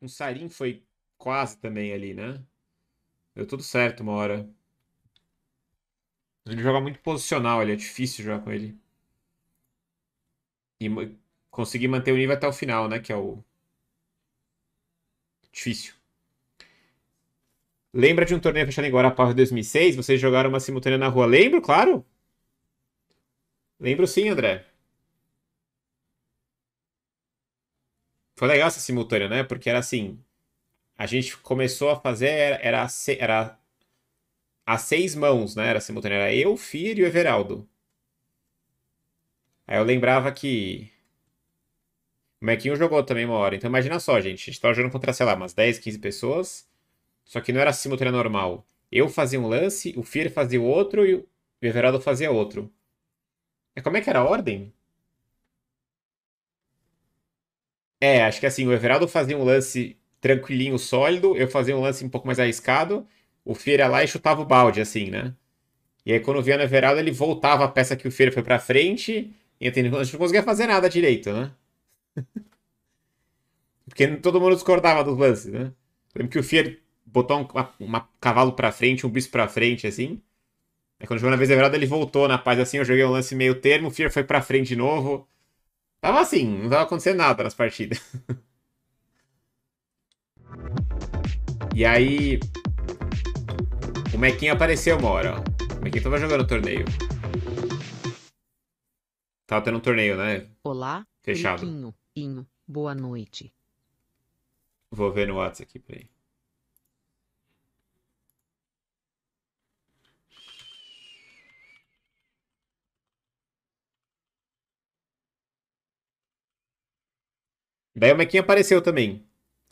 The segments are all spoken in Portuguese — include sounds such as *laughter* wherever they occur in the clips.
com o Sarin foi quase também ali, né? Deu tudo certo uma hora. Ele joga muito posicional, ele é difícil jogar com ele. E conseguir manter o nível até o final, né? Que é o. Difícil. Lembra de um torneio fechado em Guarapau em 2006? Vocês jogaram uma simultânea na rua? Lembro, claro! Lembro sim, André. Foi legal essa simultânea, né? Porque era assim. A gente começou a fazer, era, era a seis mãos, né? Era simultânea. Era eu, o Fir e o Everaldo. Aí eu lembrava que. O Mequinho jogou também uma hora. Então imagina só, gente. A gente tava jogando contra, sei lá, umas 10, 15 pessoas. Só que não era simultânea normal. Eu fazia um lance, o Fir fazia outro e o Everaldo fazia outro. É como é que era a ordem? É, acho que assim, o Everaldo fazia um lance tranquilinho, sólido, eu fazia um lance um pouco mais arriscado, o ia lá e chutava o balde, assim, né? E aí quando vinha no Everaldo, ele voltava a peça que o Feira foi pra frente, e assim, a gente não conseguia fazer nada direito, né? *laughs* Porque todo mundo discordava dos lances, né? Lembro que o Feira botou um uma, uma cavalo pra frente, um bispo pra frente, assim. Aí quando jogou na vez Everaldo, ele voltou na paz, assim, eu joguei um lance meio termo, o Fear foi pra frente de novo. Tava assim, não tava acontecendo nada nas partidas. *laughs* e aí. O Mequinho apareceu uma hora, ó. O Mequinho tava jogando torneio. Tava tendo um torneio, né? Olá. Fechado. Mequinho, Inho, boa noite. Vou ver no WhatsApp aqui, peraí. Daí o Mequinho apareceu também.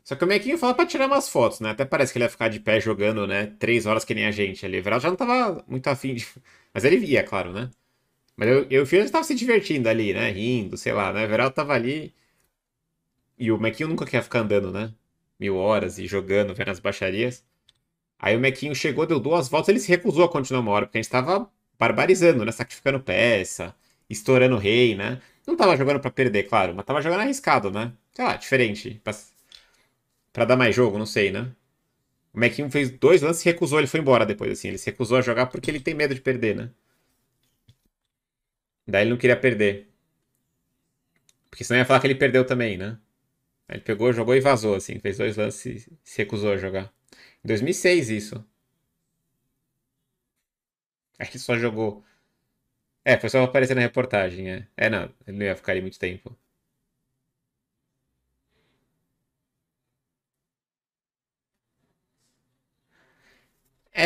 Só que o Mequinho falou pra tirar umas fotos, né? Até parece que ele ia ficar de pé jogando, né? Três horas que nem a gente ali. O Veraldo já não tava muito afim de... *laughs* Mas ele via, claro, né? Mas eu, eu vi ele tava se divertindo ali, né? Rindo, sei lá, né? O Veraldo tava ali. E o Mequinho nunca quer ficar andando, né? Mil horas e jogando, vendo as baixarias. Aí o Mequinho chegou, deu duas voltas, ele se recusou a continuar uma hora, porque a gente tava barbarizando, né? Sacrificando peça, estourando rei, né? Não tava jogando para perder, claro, mas tava jogando arriscado, né? sei lá, diferente. para dar mais jogo, não sei, né? O Mequinho fez dois lances e recusou, ele foi embora depois, assim. Ele se recusou a jogar porque ele tem medo de perder, né? Daí ele não queria perder. Porque senão ia falar que ele perdeu também, né? Aí ele pegou, jogou e vazou, assim. Fez dois lances e se recusou a jogar. Em 2006, isso. acho é ele só jogou. É, foi só aparecer na reportagem, é. É, não, ele não ia ficar ali muito tempo.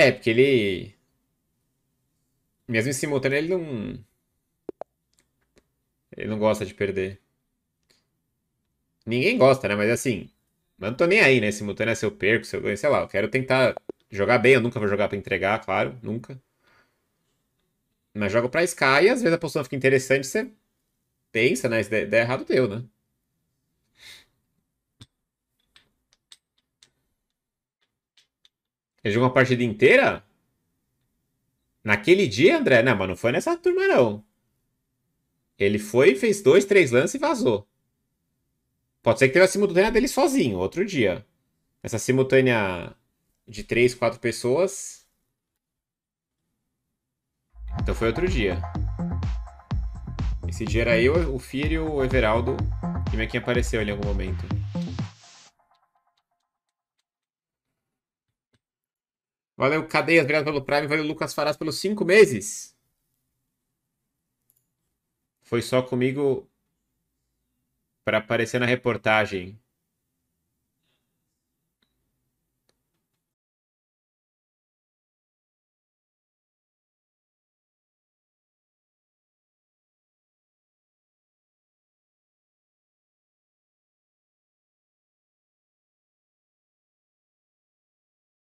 É, porque ele. Mesmo em simultâneo, ele não. Ele não gosta de perder. Ninguém gosta, né? Mas assim. Mas não tô nem aí, né? Simultâneo é se eu perco, se eu ganho, sei lá. Eu quero tentar jogar bem. Eu nunca vou jogar pra entregar, claro. Nunca. Mas jogo pra Sky e às vezes a posição fica interessante. Você pensa, né? Se der, der errado, deu, né? Ele jogou uma partida inteira? Naquele dia, André? Não, mas não foi nessa turma, não. Ele foi, fez dois, três lances e vazou. Pode ser que tenha a simultânea dele sozinho, outro dia. Essa simultânea de três, quatro pessoas. Então foi outro dia. Esse dia era eu, o e o Everaldo e minha quem apareceu ali em algum momento. Valeu, Cadeias, obrigado pelo Prime. Valeu, Lucas Farás pelos cinco meses. Foi só comigo para aparecer na reportagem.